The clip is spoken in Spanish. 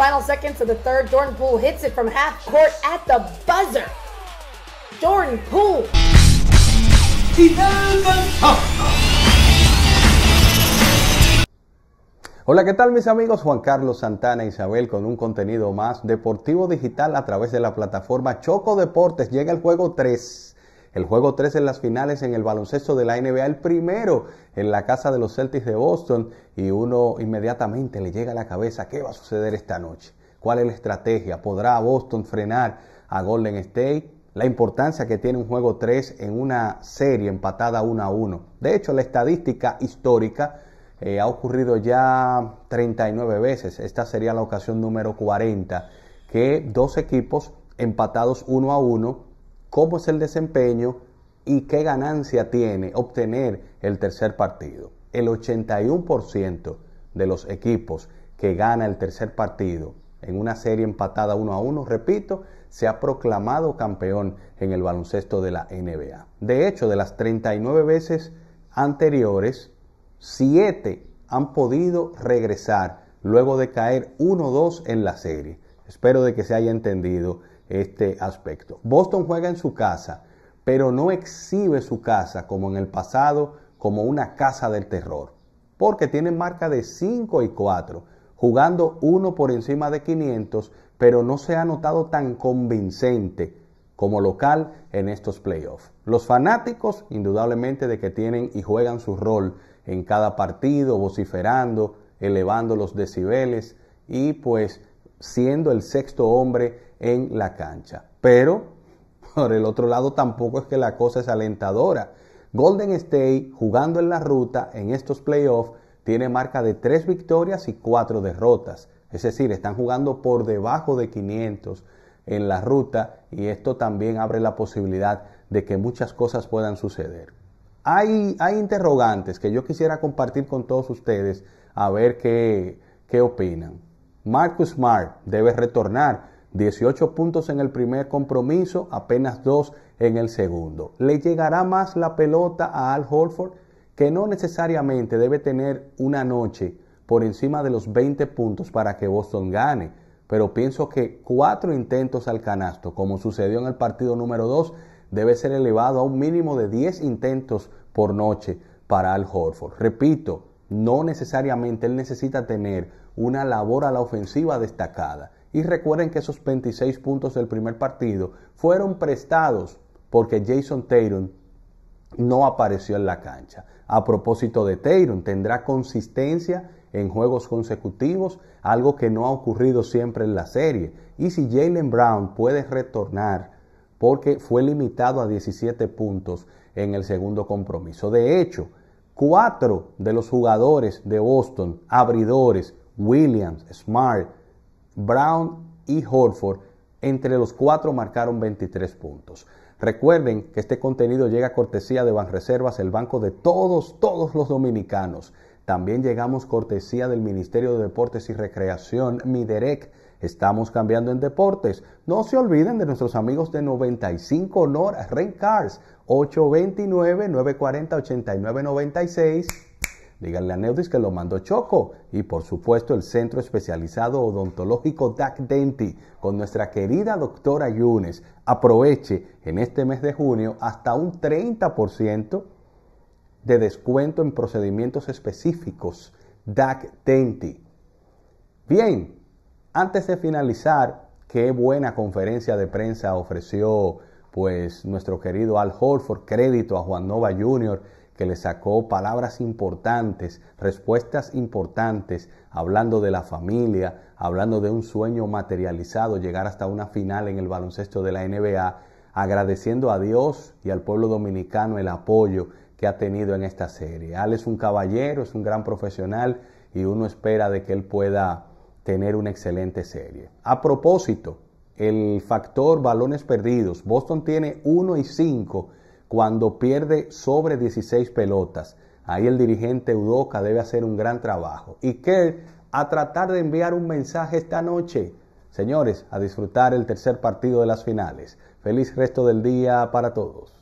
Final seconds of the third, Jordan Poole hits it from half court at the buzzer. Jordan Poole. Hola, ¿qué tal mis amigos? Juan Carlos Santana e Isabel con un contenido más deportivo digital a través de la plataforma Choco Deportes. Llega el juego 3 el juego 3 en las finales en el baloncesto de la NBA, el primero en la casa de los Celtics de Boston y uno inmediatamente le llega a la cabeza qué va a suceder esta noche. ¿Cuál es la estrategia? ¿Podrá Boston frenar a Golden State? la importancia que tiene un juego 3 en una serie empatada 1 a 1. De hecho, la estadística histórica eh, ha ocurrido ya 39 veces. Esta sería la ocasión número 40, que dos equipos empatados 1 a 1 cómo es el desempeño y qué ganancia tiene obtener el tercer partido. El 81% de los equipos que gana el tercer partido en una serie empatada uno a uno, repito, se ha proclamado campeón en el baloncesto de la NBA. De hecho, de las 39 veces anteriores, 7 han podido regresar luego de caer 1-2 en la serie. Espero de que se haya entendido este aspecto. Boston juega en su casa, pero no exhibe su casa como en el pasado, como una casa del terror, porque tiene marca de 5 y 4, jugando uno por encima de 500, pero no se ha notado tan convincente como local en estos playoffs. Los fanáticos, indudablemente, de que tienen y juegan su rol en cada partido, vociferando, elevando los decibeles y pues siendo el sexto hombre en la cancha. Pero, por el otro lado, tampoco es que la cosa es alentadora. Golden State, jugando en la ruta en estos playoffs, tiene marca de 3 victorias y 4 derrotas. Es decir, están jugando por debajo de 500 en la ruta y esto también abre la posibilidad de que muchas cosas puedan suceder. Hay, hay interrogantes que yo quisiera compartir con todos ustedes a ver qué, qué opinan. Marcus Smart debe retornar 18 puntos en el primer compromiso, apenas 2 en el segundo. Le llegará más la pelota a Al Holford, que no necesariamente debe tener una noche por encima de los 20 puntos para que Boston gane, pero pienso que cuatro intentos al canasto, como sucedió en el partido número 2, debe ser elevado a un mínimo de 10 intentos por noche para Al Horford. Repito, no necesariamente él necesita tener una labor a la ofensiva destacada y recuerden que esos 26 puntos del primer partido fueron prestados porque Jason Tatum no apareció en la cancha. A propósito de Tatum, tendrá consistencia en juegos consecutivos, algo que no ha ocurrido siempre en la serie. Y si Jalen Brown puede retornar, porque fue limitado a 17 puntos en el segundo compromiso. De hecho, cuatro de los jugadores de Boston, abridores, Williams, Smart, Brown y Horford. Entre los cuatro marcaron 23 puntos. Recuerden que este contenido llega a cortesía de Banreservas, el banco de todos, todos los dominicanos. También llegamos cortesía del Ministerio de Deportes y Recreación, Miderec. Estamos cambiando en deportes. No se olviden de nuestros amigos de 95 Honor Rent Cars, 829-940-8996. Díganle a Neudis que lo mandó Choco. Y por supuesto el Centro Especializado Odontológico DAC Denti con nuestra querida doctora Yunes. Aproveche en este mes de junio hasta un 30% de descuento en procedimientos específicos DAC Denti. Bien, antes de finalizar, qué buena conferencia de prensa ofreció pues nuestro querido Al Holford, crédito a Juan Nova Jr., que le sacó palabras importantes, respuestas importantes, hablando de la familia, hablando de un sueño materializado, llegar hasta una final en el baloncesto de la NBA, agradeciendo a Dios y al pueblo dominicano el apoyo que ha tenido en esta serie. Al es un caballero, es un gran profesional y uno espera de que él pueda tener una excelente serie. A propósito, el factor balones perdidos. Boston tiene 1 y 5 cuando pierde sobre 16 pelotas. Ahí el dirigente Udoca debe hacer un gran trabajo. Y que a tratar de enviar un mensaje esta noche. Señores, a disfrutar el tercer partido de las finales. Feliz resto del día para todos.